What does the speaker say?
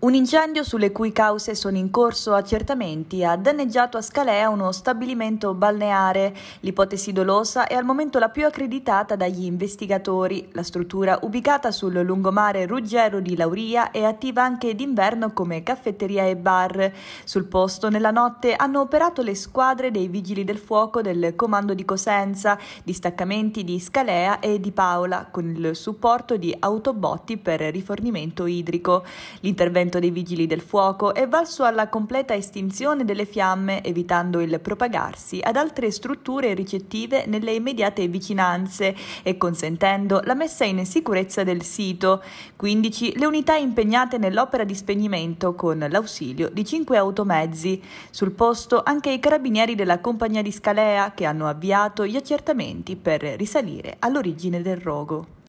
Un incendio sulle cui cause sono in corso accertamenti ha danneggiato a Scalea uno stabilimento balneare. L'ipotesi dolosa è al momento la più accreditata dagli investigatori. La struttura, ubicata sul lungomare Ruggero di Lauria, è attiva anche d'inverno come caffetteria e bar. Sul posto, nella notte, hanno operato le squadre dei vigili del fuoco del comando di Cosenza, distaccamenti di Scalea e di Paola, con il supporto di autobotti per rifornimento idrico. L'intervento l'intervento dei vigili del fuoco è valso alla completa estinzione delle fiamme, evitando il propagarsi ad altre strutture ricettive nelle immediate vicinanze e consentendo la messa in sicurezza del sito. 15 le unità impegnate nell'opera di spegnimento con l'ausilio di 5 automezzi. Sul posto anche i carabinieri della compagnia di Scalea che hanno avviato gli accertamenti per risalire all'origine del rogo.